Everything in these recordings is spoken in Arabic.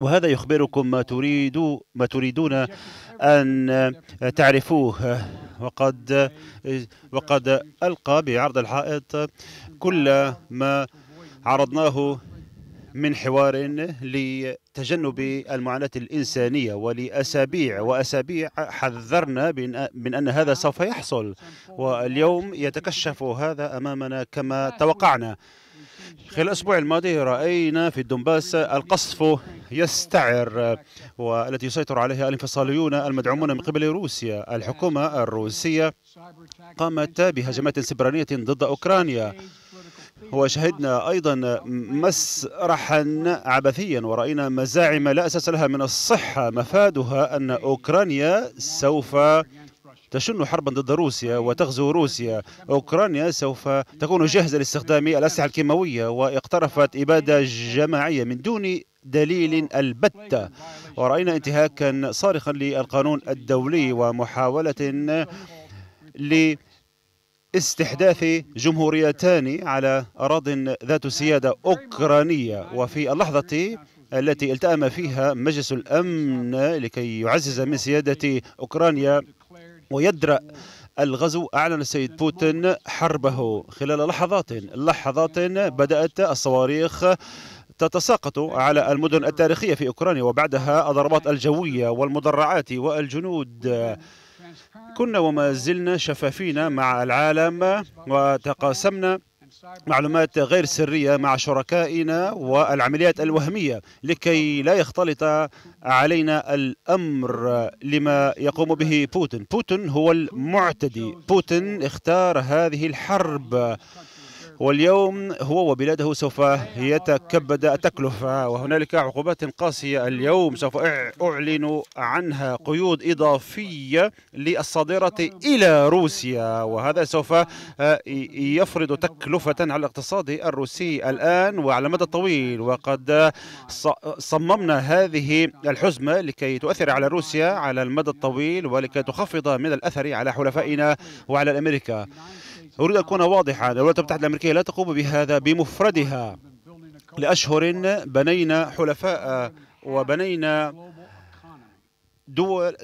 وهذا يخبركم ما تريد ما تريدون أن تعرفوه وقد وقد ألقى بعرض الحائط كل ما عرضناه من حوار لتجنب المعاناة الإنسانية ولأسابيع وأسابيع حذرنا من أن هذا سوف يحصل واليوم يتكشف هذا أمامنا كما توقعنا خلال الأسبوع الماضي رأينا في الدنباس القصف يستعر والتي يسيطر عليها الانفصاليون المدعومون من قبل روسيا الحكومة الروسية قامت بهجمات سبرانية ضد أوكرانيا وشهدنا أيضا مسرحا عبثيا ورأينا مزاعم لا أساس لها من الصحة مفادها أن أوكرانيا سوف تشن حربا ضد روسيا وتغزو روسيا أوكرانيا سوف تكون جاهزة لاستخدام الأسلحة الكيماوية واقترفت إبادة جماعية من دون دليل البتة ورأينا انتهاكا صارخا للقانون الدولي ومحاولة لاستحداث جمهوريتان على أراض ذات سيادة أوكرانية وفي اللحظة التي التأم فيها مجلس الأمن لكي يعزز من سيادة أوكرانيا ويدرأ الغزو أعلن السيد بوتين حربه خلال لحظات لحظات بدأت الصواريخ تتساقط على المدن التاريخية في أوكرانيا وبعدها الضربات الجوية والمدرعات والجنود كنا وما زلنا شفافين مع العالم وتقاسمنا معلومات غير سرية مع شركائنا والعمليات الوهمية لكي لا يختلط علينا الأمر لما يقوم به بوتين بوتين هو المعتدي بوتين اختار هذه الحرب واليوم هو وبلاده سوف يتكبد التكلفة وهنالك عقوبات قاسية اليوم سوف أعلن عنها قيود إضافية للصادرة إلى روسيا وهذا سوف آه، يفرض تكلفة على الاقتصاد الروسي الآن وعلى مدى طويل وقد صممنا هذه الحزمة لكي تؤثر على روسيا على المدى الطويل ولكي تخفض من الأثر على حلفائنا وعلى الأمريكا أريد أن أكون واضحا الولايات المتحدة الأمريكية لا تقوم بهذا بمفردها لأشهر بنينا حلفاء وبنينا دول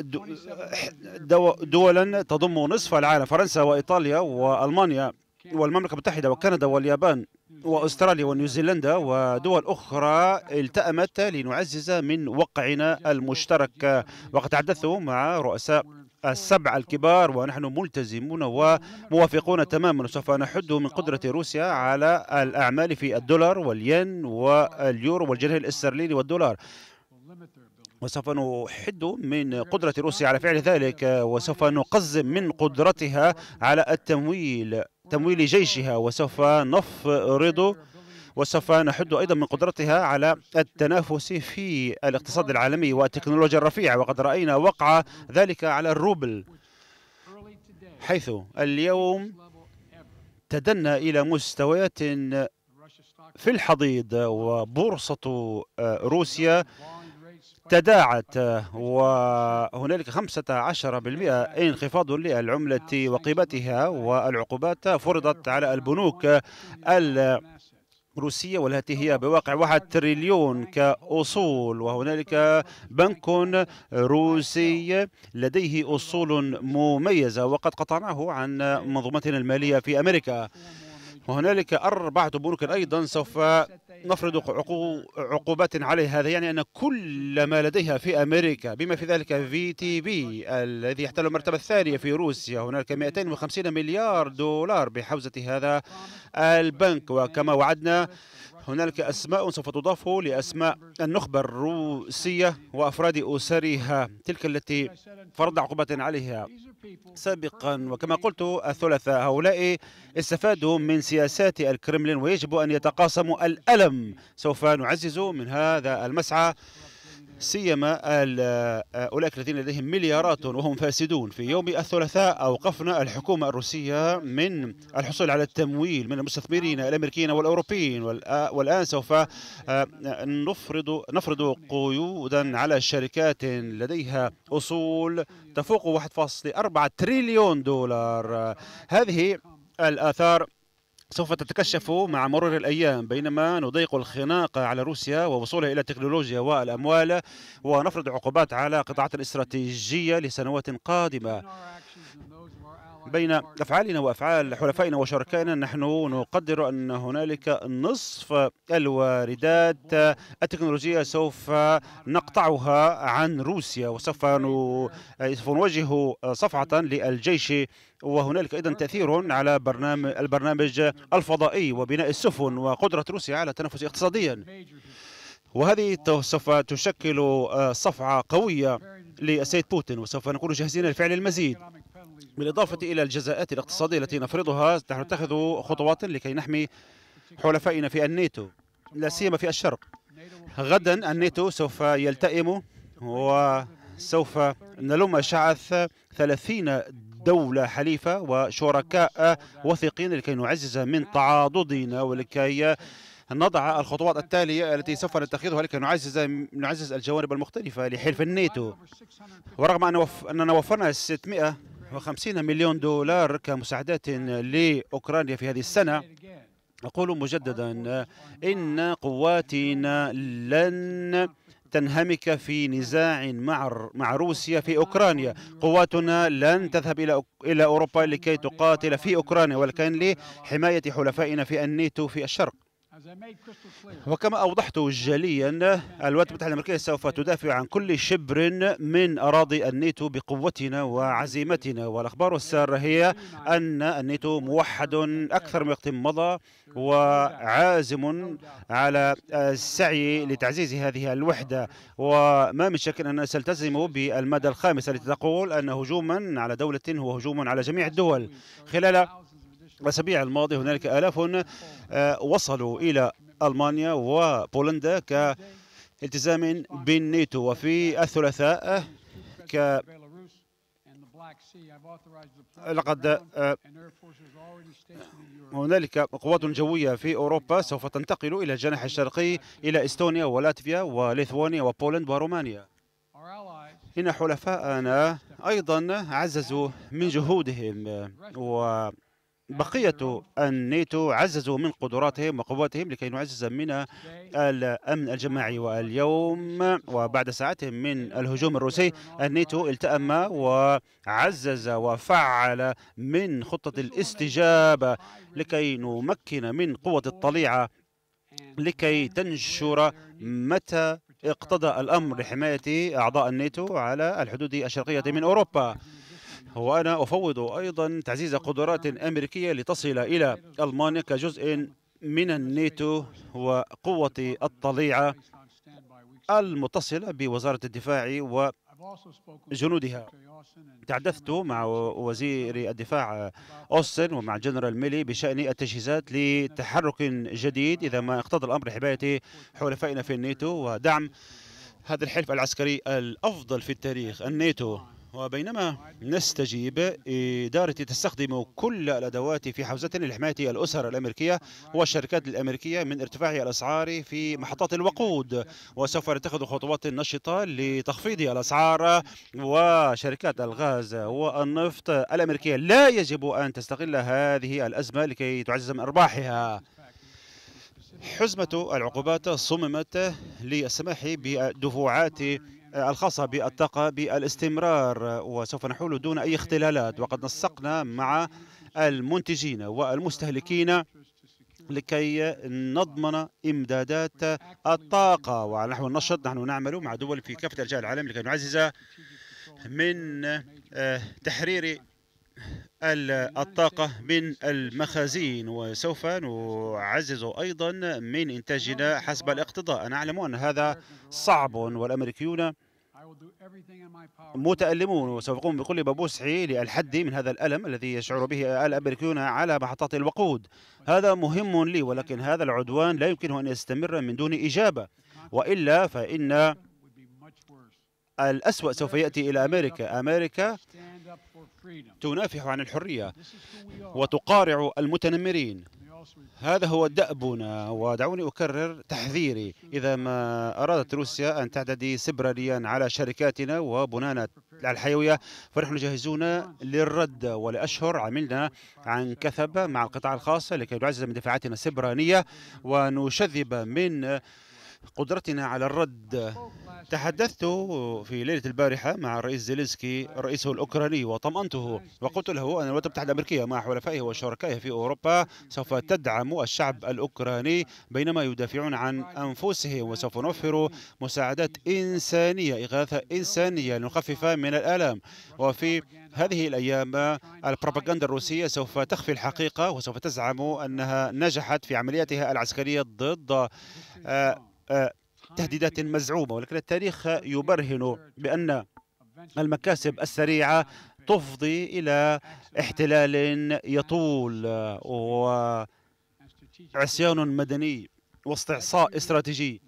دولا تضم نصف العالم فرنسا وإيطاليا وألمانيا والمملكة المتحدة وكندا واليابان واستراليا ونيوزيلندا ودول اخرى التأمت لنعزز من وقعنا المشترك وقد تحدثت مع رؤساء السبعة الكبار ونحن ملتزمون وموافقون تماما وسوف نحد من قدرة روسيا على الأعمال في الدولار والين واليورو والجنيه الاسترليني والدولار وسوف نحد من قدرة روسيا على فعل ذلك وسوف نقزم من قدرتها على التمويل تمويل جيشها وسوف نفرض وسوف نحد أيضا من قدرتها على التنافس في الاقتصاد العالمي والتكنولوجيا الرفيعة وقد رأينا وقع ذلك على الروبل حيث اليوم تدنى إلى مستويات في الحضيض وبورصة آه، روسيا تداعت آه، وهنالك 15% انخفاض للعملة وقيمتها والعقوبات فرضت على البنوك روسية والتي هي بواقع واحد تريليون كأصول وهنالك بنك روسي لديه أصول مميزة وقد قطعناه عن منظومتنا المالية في أمريكا وهنالك أربعة بنوك أيضا سوف نفرض عقوبات عليها هذا يعني أن كل ما لديها في أمريكا بما في ذلك في تي بي الذي يحتل المرتبة الثانية في روسيا هناك 250 مليار دولار بحوزة هذا البنك وكما وعدنا هنالك أسماء سوف تضاف لأسماء النخبة الروسية وأفراد أسرها تلك التي فرض عقوبة عليها سابقا وكما قلت الثلاثاء هؤلاء استفادوا من سياسات الكرملين ويجب أن يتقاسموا الألم سوف نعزز من هذا المسعى سيما آه، أولئك الذين لديهم مليارات وهم فاسدون في يوم الثلاثاء أوقفنا الحكومة الروسية من الحصول على التمويل من المستثمرين الأمريكيين والأوروبيين آه، والآن سوف آه، نفرض نفرض قيودا على شركات لديها أصول تفوق 1.4 تريليون دولار هذه الآثار سوف تتكشف مع مرور الأيام بينما نضيق الخناق على روسيا ووصولها إلى التكنولوجيا والأموال ونفرض عقوبات على قطاعات استراتيجية لسنوات قادمة بين أفعالنا وأفعال حلفائنا وشركائنا نحن نقدر أن هنالك نصف الواردات التكنولوجية سوف نقطعها عن روسيا وسوف نواجه صفعة للجيش وهنالك ايضا تاثير على برنامج البرنامج الفضائي وبناء السفن وقدره روسيا على التنافس اقتصاديا وهذه سوف تشكل صفعه قويه للسيد بوتين وسوف نكون جاهزين لفعل المزيد بالإضافة إلى الجزاءات الاقتصادية التي نفرضها نحن نتخذ خطوات لكي نحمي حلفائنا في الناتو لا سيما في الشرق غدا الناتو سوف يلتئم وسوف نلم شعث 30 دولة حليفة وشركاء وثيقين لكي نعزز من تعاضدنا ولكي نضع الخطوات التالية التي سوف نتخذها لكي نعزز نعزز الجوانب المختلفة لحلف الناتو ورغم أننا وفرنا 600 50 مليون دولار كمساعدات لأوكرانيا في هذه السنة أقول مجددا إن قواتنا لن تنهمك في نزاع مع مع روسيا في اوكرانيا، قواتنا لن تذهب الى الى اوروبا لكي تقاتل في اوكرانيا ولكن لحمايه حلفائنا في النيتو في الشرق. وكما أوضحت جليا الولايات المتحدة الأمريكية سوف تدافع عن كل شبر من أراضي الناتو بقوتنا وعزيمتنا والأخبار السارة هي أن الناتو موحد أكثر من وقت مضى وعازم على السعي لتعزيز هذه الوحدة وما من شك أننا سنلتزم بالمادة الخامسة التي تقول أن هجوما على دولة هو هجوم على جميع الدول خلال الأسابيع الماضية هنالك آلاف آه، وصلوا إلى ألمانيا وبولندا كالتزام بالنيتو وفي الثلاثاء ك لقد آه، هنالك قوات جوية في أوروبا سوف تنتقل إلى الجناح الشرقي إلى إستونيا ولاتفيا وليثوانيا وبولندا ورومانيا إن حلفاءنا أيضا عززوا من جهودهم و بقية نعم. الناتو عززوا من قدراتهم وقواتهم لكي نعزز من الأمن الجماعي واليوم وبعد ساعات من الهجوم الروسي الناتو التأم وعزز وفعل من خطة الاستجابة لكي نمكن من قوة الطليعة لكي تنشر متى اقتضى الأمر لحماية أعضاء الناتو على الحدود الشرقية من أوروبا وأنا أفوض أيضا تعزيز قدرات أمريكية لتصل إلى ألمانيا كجزء من الناتو وقوة الطليعة المتصلة بوزارة الدفاع وجنودها تحدثت مع وزير الدفاع أوستن ومع جنرال ميلي بشأن التجهيزات لتحرك جديد إذا ما اقتضى الأمر حماية حلفائنا في الناتو ودعم هذا الحلف العسكري الأفضل في التاريخ الناتو وبينما نستجيب إدارتي تستخدم كل الأدوات في حوزة لحماية الأسر الأمريكية والشركات الأمريكية من ارتفاع الأسعار في محطات الوقود وسوف نتخذ خطوات نشطة لتخفيض الأسعار وشركات الغاز والنفط الأمريكية لا يجب أن تستغل هذه الأزمة لكي تعزز من أرباحها حزمة العقوبات صممت للسماح بدفوعات آه، الخاصة بالطاقة بالاستمرار وسوف نحول دون أي اختلالات وقد نسقنا مع المنتجين والمستهلكين لكي نضمن إمدادات الطاقة وعلى نحو النشط نحن نعمل مع دول في كافة أرجاء العالم لكي نعزز من آه، تحرير الطاقة من المخازين وسوف نعزز أيضا من إنتاجنا حسب الاقتضاء أنا أعلم أن هذا صعب والأمريكيون متألمون وسأقوم بكل ما بوسعي للحد من هذا الألم الذي يشعر به الأمريكيون على محطات الوقود هذا مهم لي ولكن هذا العدوان لا يمكنه أن يستمر من دون إجابة وإلا فإن الأسوأ سوف يأتي إلى أمريكا أمريكا تنافح عن الحرية وتقارع المتنمرين هذا هو دأبنا ودعوني أكرر تحذيري إذا ما أرادت روسيا أن تعتدي سبراليا على شركاتنا وبنانا الحيوية فنحن جاهزون للرد ولأشهر عملنا عن كثب مع القطاع الخاص لكي نعزز من دفاعاتنا السبرانية ونشذب من قدرتنا على الرد تحدثت في ليلة البارحة مع الرئيس زيلينسكي رئيسه الأوكراني وطمأنته وقلت له أن الولايات المتحدة الأمريكية مع حلفائه وشركائه في أوروبا سوف تدعم الشعب الأوكراني بينما يدافعون عن أنفسهم وسوف نوفر مساعدات إنسانية إغاثة إنسانية لنخفف من الآلام وفي هذه الأيام البروباغندا الروسية سوف تخفي الحقيقة وسوف تزعم أنها نجحت في عملياتها العسكرية ضد آه، تهديدات مزعومة ولكن التاريخ يبرهن بأن المكاسب السريعة تفضي إلى احتلال يطول وعصيان مدني واستعصاء استراتيجي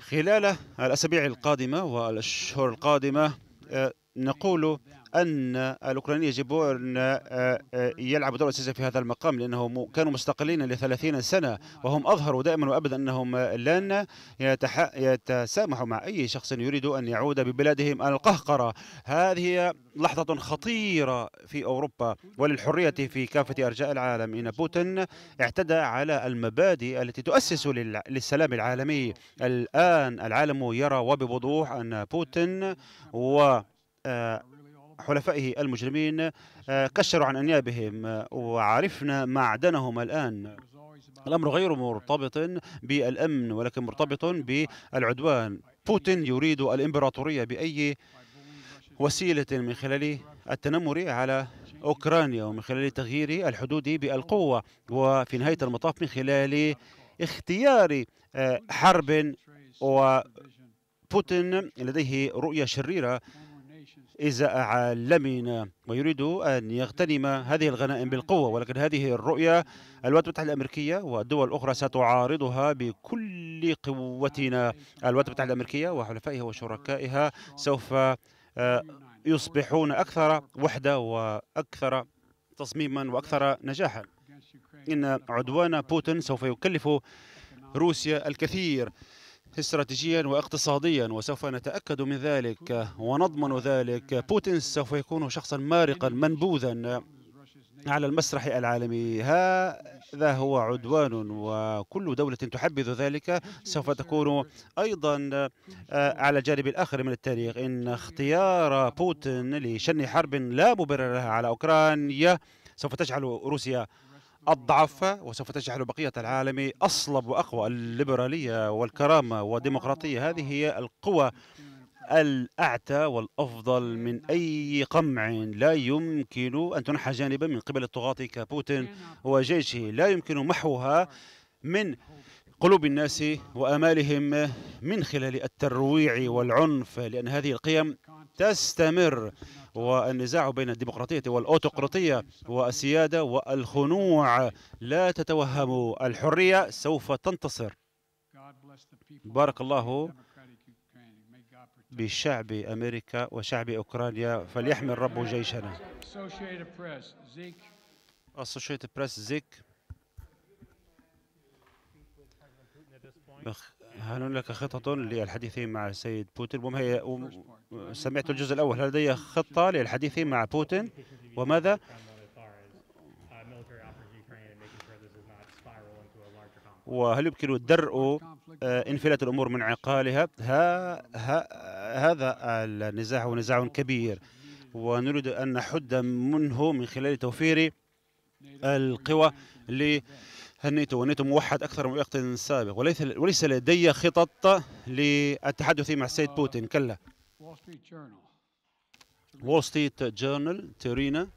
خلال الأسابيع القادمة والأشهر القادمة آه، نقول أن الأوكرانيين يجب أن آه، آه، يلعبوا دور أساسي في هذا المقام لأنهم كانوا مستقلين لثلاثين سنة وهم أظهروا دائما وأبدا أنهم لن يتح... يتسامحوا مع أي شخص يريد أن يعود ببلادهم القهقرة هذه لحظة خطيرة في أوروبا وللحرية في كافة أرجاء العالم إن بوتين اعتدى على المبادئ التي تؤسس لل... للسلام العالمي الآن العالم يرى وبوضوح أن بوتين و آه، حلفائه المجرمين آه، كشروا عن أنيابهم آه، وعرفنا معدنهم الآن الأمر غير مرتبط بالأمن ولكن مرتبط بالعدوان بوتين يريد الإمبراطورية بأي وسيلة من خلال التنمر على أوكرانيا ومن خلال تغيير الحدود بالقوة وفي نهاية المطاف من خلال اختيار حرب وبوتين لديه رؤية شريرة إزاء عالمنا ويريد أن يغتنم هذه الغنائم بالقوة ولكن هذه الرؤية الولايات المتحدة الأمريكية والدول الأخرى ستعارضها بكل قوتنا الولايات المتحدة الأمريكية وحلفائها وشركائها سوف آه، يصبحون أكثر وحدة وأكثر تصميما وأكثر نجاحا إن عدوان بوتين سوف يكلف روسيا الكثير استراتيجيا واقتصاديا وسوف نتأكد من ذلك ونضمن ذلك بوتين سوف يكون شخصا مارقا منبوذا على المسرح العالمي هذا هو عدوان وكل دولة تحبذ ذلك سوف تكون أيضا آه، على الجانب الآخر من التاريخ إن اختيار بوتين لشن حرب لا مبرر لها على أوكرانيا سوف تجعل روسيا الضعف وسوف تجعل بقية العالم أصلب وأقوى الليبرالية والكرامة والديمقراطية هذه هي القوى الأعتى والأفضل من أي قمع لا يمكن أن تنحى جانبا من قبل الطغاة كبوتين نعم. وجيشه لا يمكن محوها من قلوب الناس وآمالهم من خلال الترويع والعنف لأن هذه القيم تستمر والنزاع بين الديمقراطية والأوتقراطية والسيادة والخنوع لا تتوهموا الحرية سوف تنتصر بارك الله بشعب أمريكا وشعب أوكرانيا فليحمل رب جيشنا Associated Press زيك هل هناك خطط للحديث مع السيد بوتين وما هي سمعت الجزء الأول هل لدي خطة للحديث مع بوتين وماذا وهل يمكن درء آه، انفلات الأمور من عقالها ها ها هذا النزاع هو نزاع كبير ونريد أن نحد منه من خلال توفير القوى ل هنيته ونيته موحد اكثر من وقت سابق وليس وليس لدي خطط للتحدث مع السيد آه، بوتين كلا وول ستريت جورنال تورينا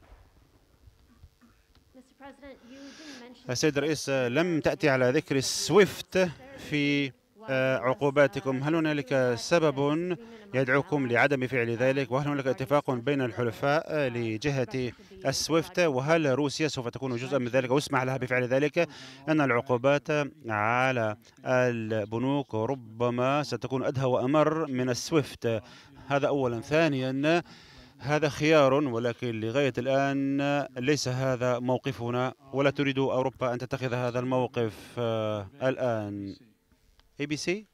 السيد الرئيس آه، لم تأتي على ذكر سويفت في آه، عقوباتكم هل هنالك سبب يدعوكم لعدم فعل ذلك وهل هناك اتفاق بين الحلفاء لجهة السويفت وهل روسيا سوف تكون جزءا من ذلك واسمح لها بفعل ذلك أن العقوبات على البنوك ربما ستكون أدهى وأمر من السويفت هذا أولا ثانيا هذا خيار ولكن لغاية الآن ليس هذا موقفنا ولا تريد أوروبا أن تتخذ هذا الموقف آه، الآن ABC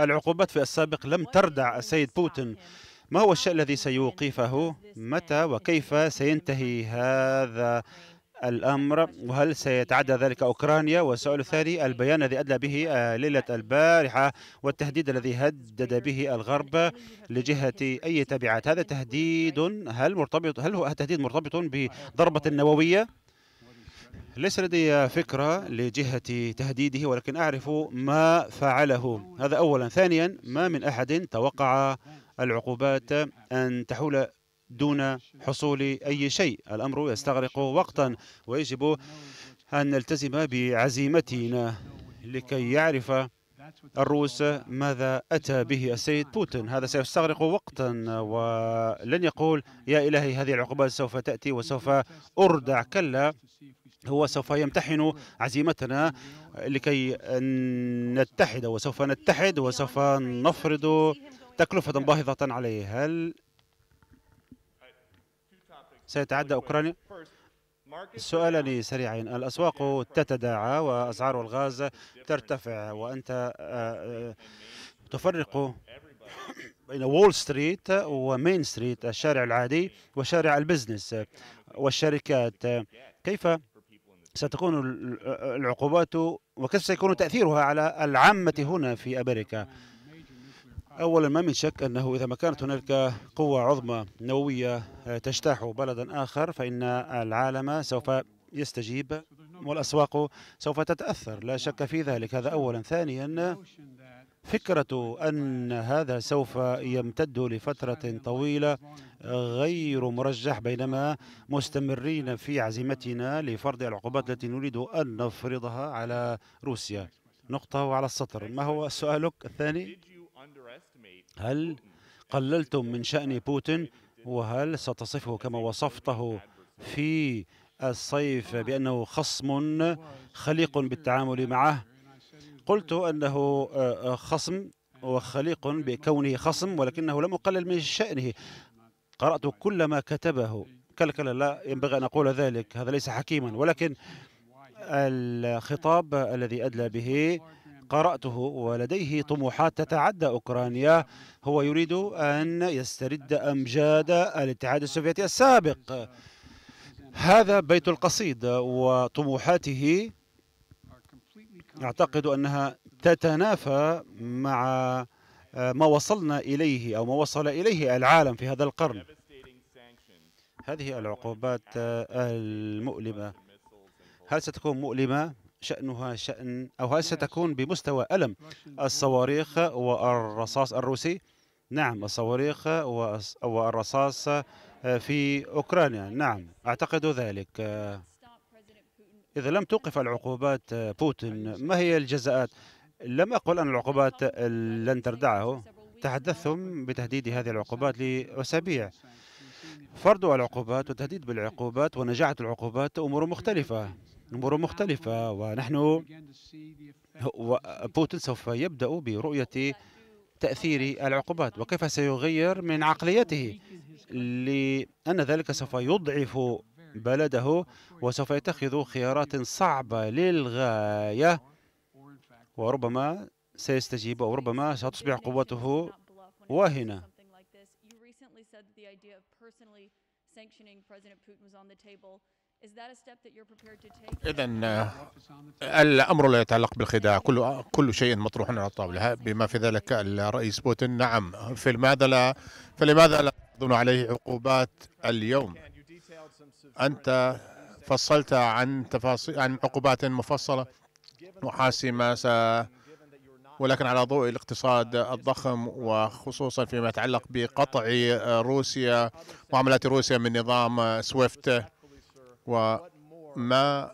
العقوبات في السابق لم تردع السيد بوتين ما هو الشيء الذي سيوقفه متى وكيف سينتهي هذا الأمر وهل سيتعدى ذلك أوكرانيا والسؤال الثاني البيان الذي أدلى به آه، ليلة البارحة والتهديد الذي هدد به الغرب لجهة أي تبعات هذا تهديد هل مرتبط هل هو تهديد مرتبط بضربة نووية؟ ليس لدي فكرة لجهة تهديده ولكن أعرف ما فعله هذا أولا ثانيا ما من أحد توقع العقوبات أن تحول دون حصول أي شيء الأمر يستغرق وقتا ويجب أن نلتزم بعزيمتنا لكي يعرف الروس ماذا أتى به السيد بوتين هذا سيستغرق وقتا ولن يقول يا إلهي هذه العقوبات سوف تأتي وسوف أردع كلا هو سوف يمتحن عزيمتنا لكي نتحد وسوف نتحد وسوف نفرض تكلفة باهظة عليه هل سيتعدى أوكرانيا؟ سؤالني سريعين الأسواق تتداعى وأسعار الغاز ترتفع وأنت آه، آه، تفرق بين وول ستريت ومين ستريت الشارع العادي وشارع البزنس والشركات كيف ستكون العقوبات وكيف سيكون تأثيرها على العامة هنا في أمريكا أولا ما من شك أنه إذا ما كانت هناك قوة عظمى نووية تجتاح بلدا آخر فإن العالم سوف يستجيب والأسواق سوف تتأثر لا شك في ذلك هذا أولا ثانيا فكرة أن هذا سوف يمتد لفترة طويلة غير مرجح بينما مستمرين في عزيمتنا لفرض العقوبات التي نريد أن نفرضها على روسيا نقطة وعلى السطر ما هو سؤالك الثاني؟ هل قللتم من شأن بوتين وهل ستصفه كما وصفته في الصيف بأنه خصم خليق بالتعامل معه قلت أنه آه، آه، خصم وخليق بكونه خصم ولكنه لم أقلل من شأنه قرأت كل ما كتبه كلا كلا لا ينبغي أن أقول ذلك هذا ليس حكيما ولكن الخطاب الذي أدلى به قرأته ولديه طموحات تتعدى أوكرانيا هو يريد أن يسترد أمجاد الاتحاد السوفيتي السابق هذا بيت القصيد وطموحاته أعتقد أنها تتنافى مع آه، ما وصلنا إليه أو ما وصل إليه العالم في هذا القرن هذه العقوبات آه، المؤلمة هل ستكون مؤلمة شأنها شأن أو هل ستكون بمستوى ألم الصواريخ والرصاص الروسي نعم الصواريخ والرصاص آه، في أوكرانيا نعم أعتقد ذلك إذا لم توقف العقوبات آه، بوتين ما هي الجزاءات؟ لم أقل أن العقوبات آه، لن تردعه تحدثتم بتهديد هذه العقوبات لأسابيع فرض العقوبات والتهديد بالعقوبات ونجاعة العقوبات أمور مختلفة أمور مختلفة ونحن بوتين سوف يبدأ برؤية تأثير العقوبات وكيف سيغير من عقليته لأن ذلك سوف يضعف بلده وسوف يتخذ خيارات صعبة للغاية وربما سيستجيب أو ربما ستصبح قوته واهنة إذا آه، الأمر لا يتعلق بالخداع كل كل شيء مطروح على الطاولة بما في ذلك الرئيس بوتين نعم فلماذا لا فلماذا لا تظن عليه عقوبات اليوم؟ أنت فصلت عن تفاصيل عن عقوبات مفصلة وحاسمة س ولكن على ضوء الاقتصاد الضخم وخصوصا فيما يتعلق بقطع آه، روسيا معاملات روسيا من نظام آه، سويفت وما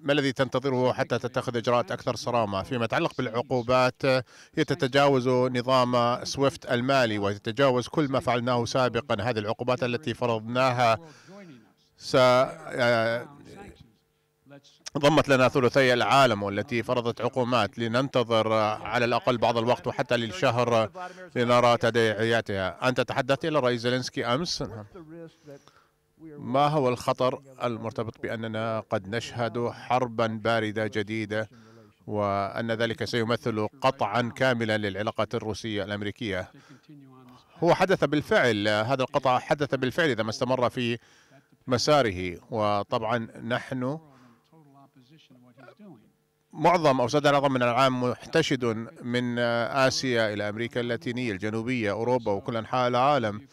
ما الذي تنتظره حتى تتخذ اجراءات اكثر صرامه فيما يتعلق بالعقوبات هي آه، تتجاوز نظام سويفت المالي وتتجاوز كل ما فعلناه سابقا هذه العقوبات التي فرضناها آه، ضمت لنا ثلثي العالم والتي فرضت عقوبات لننتظر على الأقل بعض الوقت وحتى للشهر لنرى تداعياتها أنت تحدثت إلى الرئيس زيلينسكي أمس ما هو الخطر المرتبط بأننا قد نشهد حربا باردة جديدة وأن ذلك سيمثل قطعا كاملا للعلاقات الروسية الأمريكية هو حدث بالفعل هذا القطع حدث بالفعل إذا ما استمر في مساره وطبعا نحن معظم او صدر معظم من العام محتشد من اسيا الى امريكا اللاتينيه الجنوبيه اوروبا وكل انحاء العالم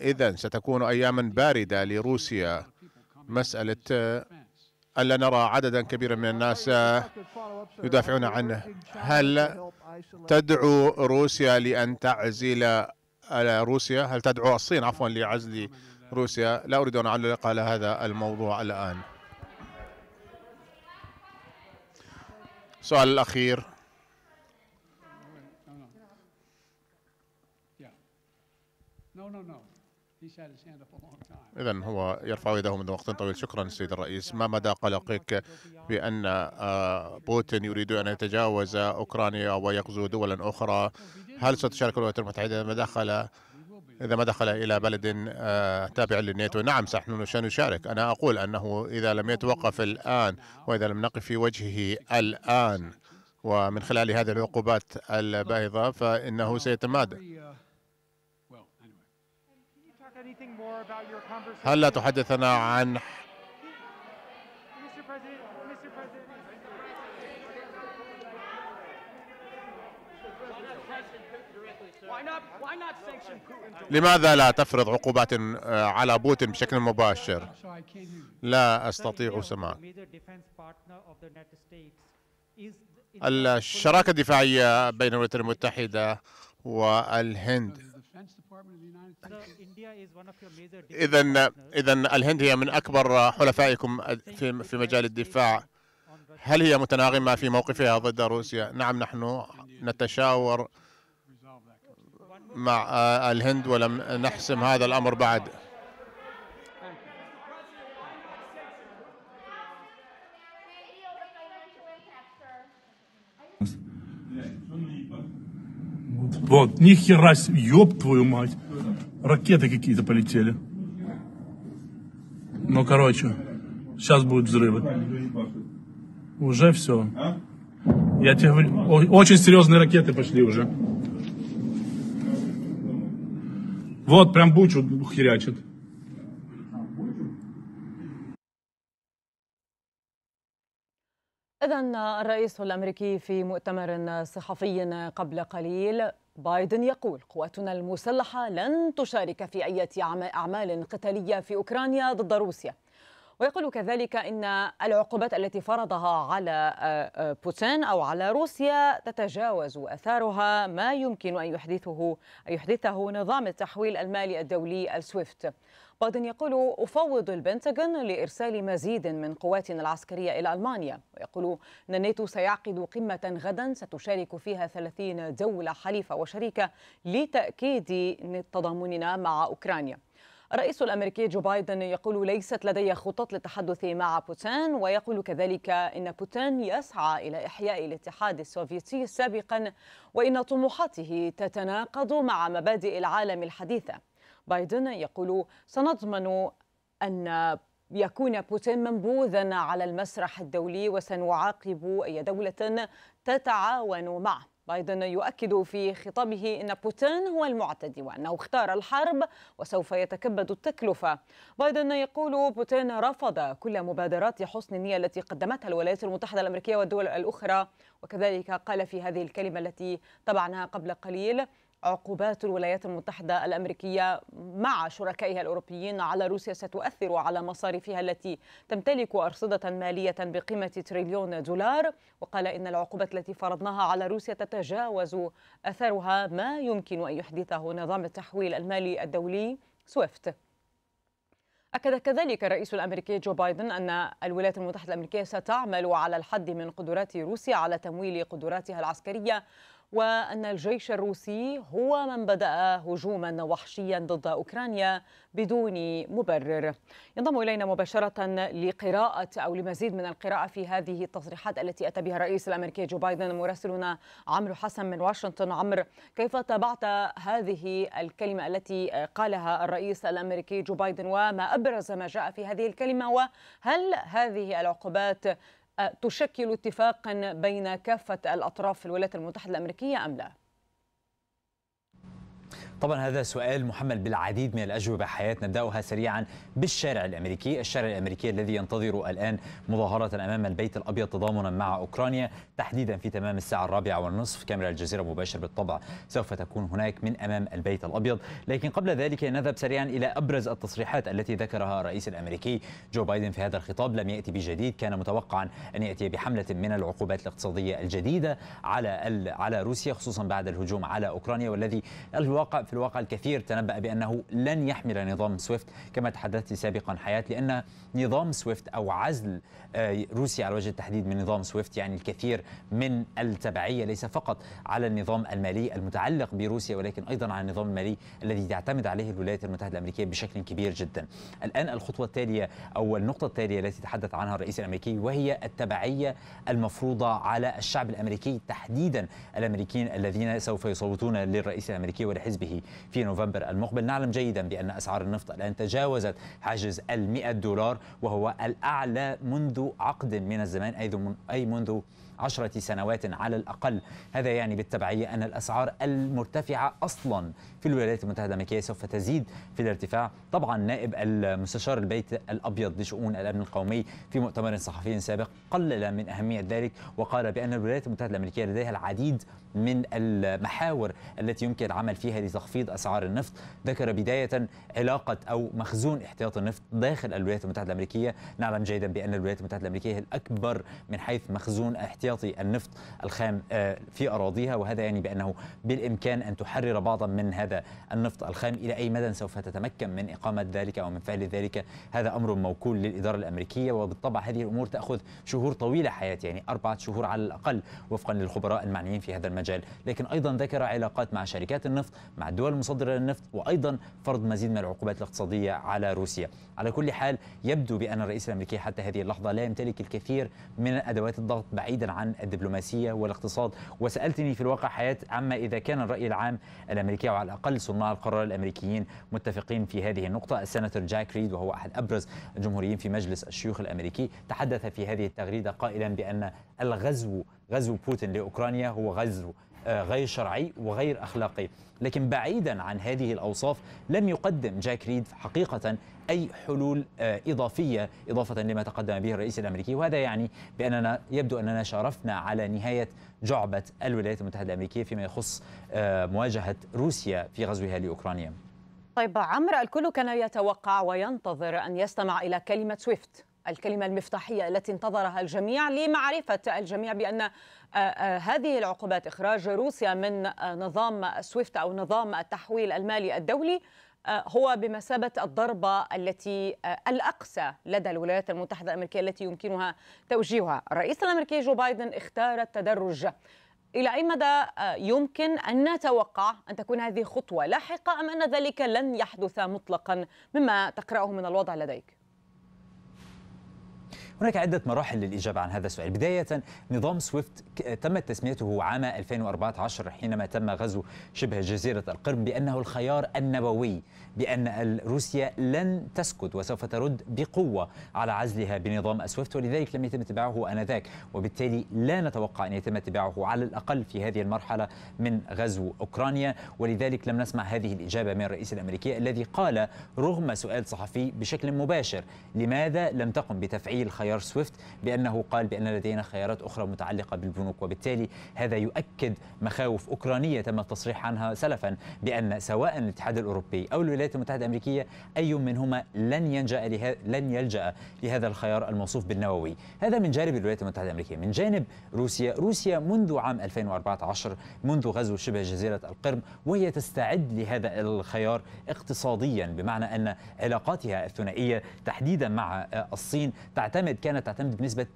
اذا ستكون اياما بارده لروسيا مساله ألا نرى عددا كبيرا من الناس يدافعون عنه هل تدعو روسيا لأن تعزل روسيا هل تدعو الصين عفوا لعزل روسيا لا أريد أن أعلق على هذا الموضوع الآن السؤال الأخير إذا هو يرفع يده منذ وقت طويل شكرا سيد الرئيس ما مدى قلقك بأن آه، بوتين يريد أن يتجاوز أوكرانيا ويغزو دولا أخرى هل ستشارك الولايات المتحدة مداخلة إذا ما دخل إلى بلد آه، تابع للناتو نعم سنحن سنشارك أنا أقول أنه إذا لم يتوقف الآن وإذا لم نقف في وجهه الآن ومن خلال هذه العقوبات الباهظة فإنه سيتمادى هل لا تحدثنا عن لماذا لا تفرض عقوبات آه، على بوتين بشكل مباشر؟ لا أستطيع سماع الشراكة الدفاعية بين الولايات المتحدة والهند إذا إذا الهند هي من أكبر حلفائكم في في مجال الدفاع هل هي متناغمة في موقفها ضد روسيا؟ نعم نحن نتشاور مع الهند ولم نحسم هذا الأمر بعد Вот, ни хера, ёб твою мать. Ракеты какие-то полетели. Ну, короче, сейчас будут взрывы. Уже все. Я тебе говорю, очень серьезные ракеты пошли уже. Вот, прям бучу херячит. إذا الرئيس الأمريكي في مؤتمر صحفي قبل قليل بايدن يقول قواتنا المسلحة لن تشارك في أي أعمال قتالية في أوكرانيا ضد روسيا ويقول كذلك ان العقوبات التي فرضها على آه، آه، بوتين او على روسيا تتجاوز اثارها ما يمكن ان يحدثه ان يحدثه نظام التحويل المالي الدولي السويفت. بايدن يقول افوض البنتاغون لارسال مزيد من قواتنا العسكريه الى المانيا ويقول ان الناتو سيعقد قمه غدا ستشارك فيها 30 دوله حليفه وشريكه لتاكيد تضامننا مع اوكرانيا. الرئيس الأمريكي جو بايدن يقول ليست لدي خطط للتحدث مع بوتين ويقول كذلك إن بوتين يسعى إلى إحياء الاتحاد السوفيتي سابقا وإن طموحاته تتناقض مع مبادئ العالم الحديثة بايدن يقول سنضمن أن يكون بوتين منبوذا على المسرح الدولي وسنعاقب أي دولة تتعاون معه بايدن يؤكد في خطابه أن بوتين هو المعتدي وأنه اختار الحرب وسوف يتكبد التكلفة بايدن يقول بوتين رفض كل مبادرات حسن النية التي قدمتها الولايات المتحدة الأمريكية والدول الأخرى وكذلك قال في هذه الكلمة التي طبعناها قبل قليل عقوبات الولايات المتحدة الأمريكية مع شركائها الأوروبيين على روسيا ستؤثر على مصارفها التي تمتلك أرصدة مالية بقيمة تريليون دولار وقال إن العقوبات التي فرضناها على روسيا تتجاوز أثرها ما يمكن أن يحدثه نظام التحويل المالي الدولي سويفت أكد كذلك الرئيس الأمريكي جو بايدن أن الولايات المتحدة الأمريكية ستعمل على الحد من قدرات روسيا على تمويل قدراتها العسكرية وأن الجيش الروسي هو من بدأ هجوما وحشيا ضد أوكرانيا بدون مبرر ينضم إلينا مباشرة لقراءة أو لمزيد من القراءة في هذه التصريحات التي أتى بها الرئيس الأمريكي جو بايدن مراسلنا عمرو حسن من واشنطن عمرو كيف تابعت هذه الكلمة التي قالها الرئيس الأمريكي جو بايدن وما أبرز ما جاء في هذه الكلمة وهل هذه العقوبات تشكل اتفاقا بين كافة الأطراف في الولايات المتحدة الأمريكية أم لا؟ طبعا هذا سؤال محمل بالعديد من الأجوبة حيات نبدأها سريعا بالشارع الأمريكي الشارع الأمريكي الذي ينتظر الآن مظاهرة أمام البيت الأبيض تضامنا مع أوكرانيا تحديدا في تمام الساعة الرابعة والنصف كاميرا الجزيرة مباشر بالطبع سوف تكون هناك من أمام البيت الأبيض لكن قبل ذلك نذهب سريعا إلى أبرز التصريحات التي ذكرها الرئيس الأمريكي جو بايدن في هذا الخطاب لم يأتي بجديد كان متوقعا أن يأتي بحملة من العقوبات الاقتصادية الجديدة على على روسيا خصوصا بعد الهجوم على أوكرانيا والذي الواقع في الواقع الكثير تنبأ بأنه لن يحمل نظام سويفت كما تحدثت سابقا حياة لأن نظام سويفت أو عزل آه، روسيا على وجه التحديد من نظام سويفت يعني الكثير من التبعية ليس فقط على النظام المالي المتعلق بروسيا ولكن أيضا على النظام المالي الذي تعتمد عليه الولايات المتحدة الأمريكية بشكل كبير جدا الآن الخطوة التالية أو النقطة التالية التي تحدث عنها الرئيس الأمريكي وهي التبعية المفروضة على الشعب الأمريكي تحديدا الأمريكيين الذين سوف يصوتون للرئيس الأمريكي ولحزبه في نوفمبر المقبل نعلم جيدا بأن أسعار النفط الآن تجاوزت حاجز ال 100 دولار وهو الأعلى منذ عقد من الزمان أي منذ عشرة سنوات على الأقل هذا يعني بالتبعية أن الأسعار المرتفعة أصلا في الولايات المتحدة الأمريكية سوف تزيد في الارتفاع طبعا نائب المستشار البيت الأبيض لشؤون الأمن القومي في مؤتمر صحفي سابق قلل من أهمية ذلك وقال بأن الولايات المتحدة الأمريكية لديها العديد من المحاور التي يمكن العمل فيها لتخفيض أسعار النفط ذكر بداية علاقة أو مخزون احتياط النفط داخل الولايات المتحدة الأمريكية نعلم جيدا بأن الولايات المتحدة الأمريكية هي الأكبر من حيث مخزون احتياطي النفط الخام آه، في أراضيها وهذا يعني بأنه بالإمكان أن تحرر بعضا من هذا هذا النفط الخام إلى أي مدى سوف تتمكن من إقامة ذلك أو من فعل ذلك هذا أمر موكول للإدارة الأمريكية وبالطبع هذه الأمور تأخذ شهور طويلة حياة يعني أربعة شهور على الأقل وفقا للخبراء المعنيين في هذا المجال لكن أيضا ذكر علاقات مع شركات النفط مع الدول المصدرة للنفط وأيضا فرض مزيد من العقوبات الاقتصادية على روسيا على كل حال يبدو بأن الرئيس الأمريكي حتى هذه اللحظة لا يمتلك الكثير من أدوات الضغط بعيدا عن الدبلوماسية والاقتصاد وسألتني في الواقع حياة عما إذا كان الرأي العام الأمريكي وعلى أقل صناع القرار الأمريكيين متفقين في هذه النقطة السناتور جاك ريد وهو أحد أبرز الجمهوريين في مجلس الشيوخ الأمريكي تحدث في هذه التغريدة قائلا بأن الغزو غزو بوتين لأوكرانيا هو غزو آه، غير شرعي وغير أخلاقي لكن بعيدا عن هذه الأوصاف لم يقدم جاك ريد حقيقة أي حلول آه، إضافية إضافة لما تقدم به الرئيس الأمريكي وهذا يعني بأننا يبدو أننا شرفنا على نهاية جعبة الولايات المتحدة الأمريكية فيما يخص آه، مواجهة روسيا في غزوها لأوكرانيا طيب عمرو الكل كان يتوقع وينتظر أن يستمع إلى كلمة سويفت الكلمة المفتاحية التي انتظرها الجميع لمعرفة الجميع بأن آه، آه، هذه العقوبات إخراج روسيا من آه، نظام سويفت أو نظام التحويل المالي الدولي هو بمثابة الضربة التي الأقسى لدى الولايات المتحدة الأمريكية التي يمكنها توجيهها الرئيس الأمريكي جو بايدن اختار التدرج إلى أي مدى يمكن أن نتوقع أن تكون هذه خطوة لاحقة أم أن ذلك لن يحدث مطلقا مما تقرأه من الوضع لديك؟ هناك عدة مراحل للإجابة عن هذا السؤال بداية نظام سويفت تمت تسميته عام 2014 حينما تم غزو شبه جزيرة القرم بأنه الخيار النووي بأن روسيا لن تسكت وسوف ترد بقوة على عزلها بنظام سويفت ولذلك لم يتم اتباعه آنذاك وبالتالي لا نتوقع أن يتم اتباعه على الأقل في هذه المرحلة من غزو أوكرانيا ولذلك لم نسمع هذه الإجابة من الرئيس الأمريكي الذي قال رغم سؤال صحفي بشكل مباشر لماذا لم تقم بتفعيل خيار خيار سويفت بأنه قال بأن لدينا خيارات أخرى متعلقة بالبنوك وبالتالي هذا يؤكد مخاوف أوكرانية تم التصريح عنها سلفا بأن سواء الاتحاد الأوروبي أو الولايات المتحدة الأمريكيه اي منهما لن ينجا لن يلجا لهذا الخيار الموصوف بالنووي هذا من جانب الولايات المتحده الامريكيه من جانب روسيا روسيا منذ عام 2014 منذ غزو شبه جزيره القرم وهي تستعد لهذا الخيار اقتصاديا بمعنى ان علاقاتها الثنائيه تحديدا مع الصين تعتمد كانت تعتمد بنسبة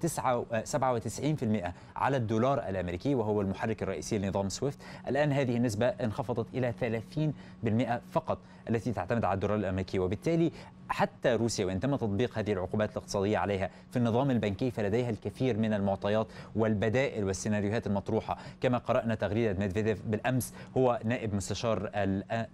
97% آه، على الدولار الأمريكي وهو المحرك الرئيسي لنظام سويفت الآن هذه النسبة انخفضت إلى 30% فقط التي تعتمد على الدولار الأمريكي وبالتالي حتى روسيا وان تم تطبيق هذه العقوبات الاقتصاديه عليها في النظام البنكي فلديها الكثير من المعطيات والبدائل والسيناريوهات المطروحه كما قرانا تغريده ميدفيديف بالامس هو نائب مستشار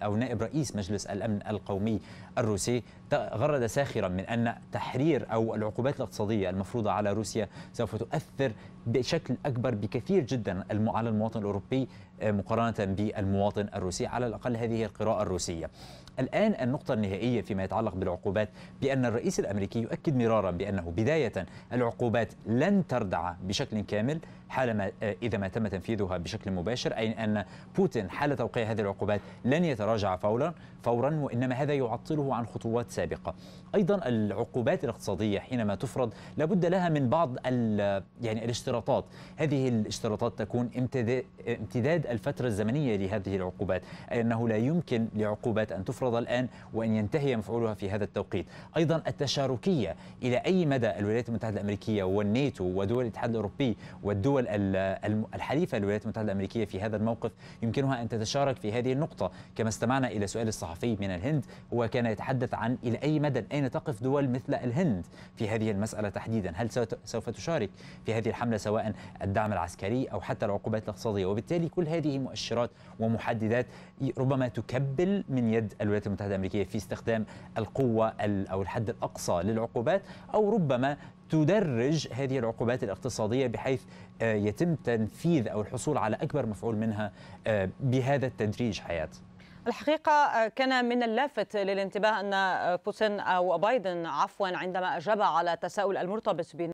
او نائب رئيس مجلس الامن القومي الروسي غرد ساخرا من ان تحرير او العقوبات الاقتصاديه المفروضه على روسيا سوف تؤثر بشكل اكبر بكثير جدا على المواطن الاوروبي آه، مقارنه بالمواطن الروسي على الاقل هذه القراءه الروسيه. الان النقطه النهائيه فيما يتعلق بالعقوبات بان الرئيس الامريكي يؤكد مرارا بانه بدايه العقوبات لن تردع بشكل كامل حالما آه، إذا ما تم تنفيذها بشكل مباشر أي أن بوتين حال توقيع هذه العقوبات لن يتراجع فورا فورا وإنما هذا يعطله عن خطوات سابقة أيضا العقوبات الاقتصادية حينما تفرض لابد لها من بعض يعني الاشتراطات هذه الاشتراطات تكون امتداد الفترة الزمنية لهذه العقوبات أي أنه لا يمكن لعقوبات أن تفرض الآن وأن ينتهي مفعولها في هذا التوقيت أيضا التشاركية إلى أي مدى الولايات المتحدة الأمريكية والناتو ودول الاتحاد الأوروبي والدول الدول الحليفة للولايات المتحدة الأمريكية في هذا الموقف يمكنها أن تتشارك في هذه النقطة كما استمعنا إلى سؤال الصحفي من الهند هو كان يتحدث عن إلى أي مدى أين تقف دول مثل الهند في هذه المسألة تحديدا هل سوف تشارك في هذه الحملة سواء الدعم العسكري أو حتى العقوبات الاقتصادية وبالتالي كل هذه مؤشرات ومحددات ربما تكبل من يد الولايات المتحدة الأمريكية في استخدام القوة أو الحد الأقصى للعقوبات أو ربما تدرج هذه العقوبات الاقتصاديه بحيث آه، يتم تنفيذ او الحصول على اكبر مفعول منها آه، بهذا التدريج حياه الحقيقة آه، كان من اللافت للانتباه أن بوتين أو بايدن عفوا عندما أجاب على التساؤل المرتبط بين